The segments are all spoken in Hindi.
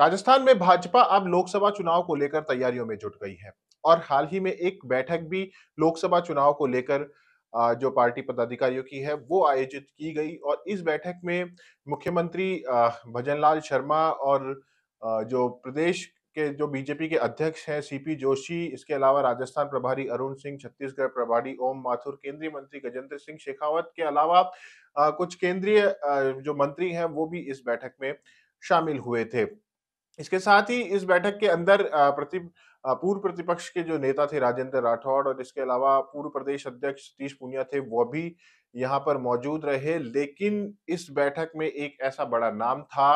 राजस्थान में भाजपा अब लोकसभा चुनाव को लेकर तैयारियों में जुट गई है और हाल ही में एक बैठक भी लोकसभा चुनाव को लेकर जो पार्टी पदाधिकारियों की है वो आयोजित की गई और इस बैठक में मुख्यमंत्री भजनलाल शर्मा और जो प्रदेश के जो बीजेपी के अध्यक्ष हैं सीपी जोशी इसके अलावा राजस्थान प्रभारी अरुण सिंह छत्तीसगढ़ प्रभारी ओम माथुर केंद्रीय मंत्री गजेंद्र सिंह शेखावत के अलावा कुछ केंद्रीय जो मंत्री हैं वो भी इस बैठक में शामिल हुए थे इसके साथ ही इस बैठक के अंदर प्रति पूर्व प्रतिपक्ष के जो नेता थे राजेंद्र राठौड़ और इसके अलावा पूर्व प्रदेश अध्यक्ष सतीश पुनिया थे वो भी यहाँ पर मौजूद रहे लेकिन इस बैठक में एक ऐसा बड़ा नाम था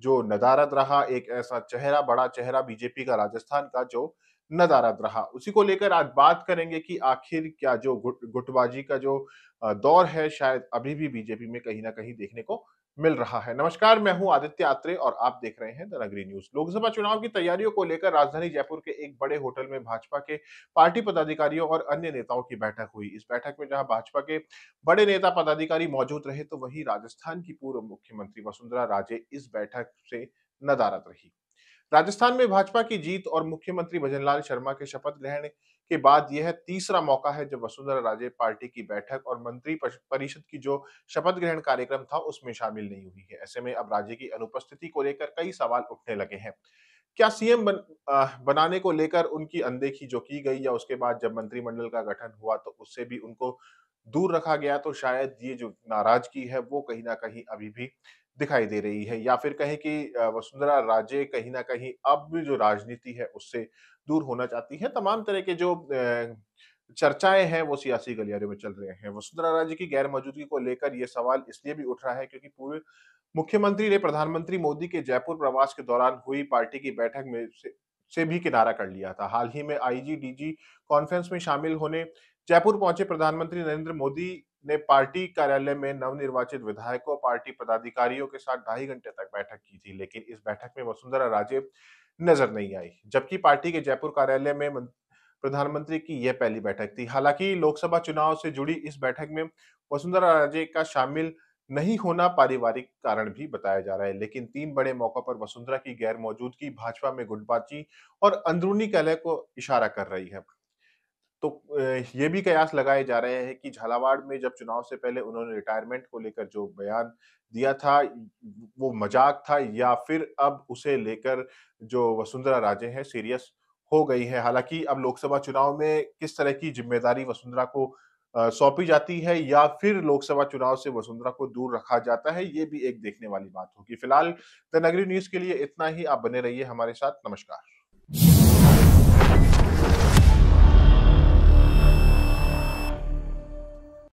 जो नदारद रहा एक ऐसा चेहरा बड़ा चेहरा बीजेपी का राजस्थान का जो नदारद रहा उसी को लेकर आज बात करेंगे कि आखिर क्या जो गुट गुटबाजी का जो दौर है शायद अभी भी बीजेपी में कहीं ना कहीं देखने को मिल रहा है नमस्कार मैं हूं आदित्य आत्रे और आप देख रहे हैं द नगरी न्यूज लोकसभा चुनाव की तैयारियों को लेकर राजधानी जयपुर के एक बड़े होटल में भाजपा के पार्टी पदाधिकारियों और अन्य नेताओं की बैठक हुई इस बैठक में जहां भाजपा के बड़े नेता पदाधिकारी मौजूद रहे तो वहीं राजस्थान की पूर्व मुख्यमंत्री वसुंधरा राजे इस बैठक से नदारत रही राजस्थान में भाजपा की जीत और मुख्यमंत्री भजनलाल शर्मा के शपथ लेने के बाद यह तीसरा मौका है जब वसुंधरा राजे पार्टी की बैठक और मंत्री परिषद की जो शपथ ग्रहण कार्यक्रम था उसमें शामिल नहीं हुई है ऐसे में अब राजे की अनुपस्थिति को लेकर कई सवाल उठने लगे हैं क्या सीएम बन, बनाने को लेकर उनकी अनदेखी जो की गई या उसके बाद जब मंत्रिमंडल का गठन हुआ तो उससे भी उनको दूर रखा गया तो शायद ये जो नाराजगी है वो कहीं ना कहीं अभी भी दिखाई दे रही है या फिर कहें कि वसुंधरा राजे कहीं ना कहीं अब भी जो राजनीति है उससे दूर होना चाहती है तमाम तरह के जो चर्चाएं हैं वो सियासी गलियारे में चल रहे हैं वसुंधरा राजे की गैर मौजूदगी को लेकर ये सवाल इसलिए भी उठ रहा है क्योंकि पूर्व मुख्यमंत्री ने प्रधानमंत्री मोदी के जयपुर प्रवास के दौरान हुई पार्टी की बैठक में से, से भी किनारा कर लिया था हाल ही में आईजी डीजी कॉन्फ्रेंस में शामिल होने जयपुर पहुंचे प्रधानमंत्री नरेंद्र मोदी ने पार्टी कार्यालय में नवनिर्वाचित विधायकों पार्टी पदाधिकारियों के साथ ढाई घंटे तक बैठक की थी लेकिन इस बैठक में वसुंधरा राजे नजर नहीं आई जबकि पार्टी के जयपुर कार्यालय में प्रधानमंत्री की यह पहली बैठक थी हालांकि लोकसभा चुनाव से जुड़ी इस बैठक में वसुंधरा राजे का शामिल नहीं होना पारिवारिक कारण भी बताया जा रहा है लेकिन तीन बड़े मौकों पर वसुंधरा की गैर मौजूदगी भाजपा में गुटबाजी और अंदरूनी कलह को इशारा कर रही है तो ये भी कयास लगाए जा रहे हैं कि झालावाड़ में जब चुनाव से पहले उन्होंने रिटायरमेंट को लेकर जो बयान दिया था वो मजाक था या फिर अब उसे लेकर जो वसुंधरा राजे हैं सीरियस हो गई है हालांकि अब लोकसभा चुनाव में किस तरह की जिम्मेदारी वसुंधरा को सौंपी जाती है या फिर लोकसभा चुनाव से वसुंधरा को दूर रखा जाता है ये भी एक देखने वाली बात होगी फिलहाल द नगरी न्यूज के लिए इतना ही आप बने रहिए हमारे साथ नमस्कार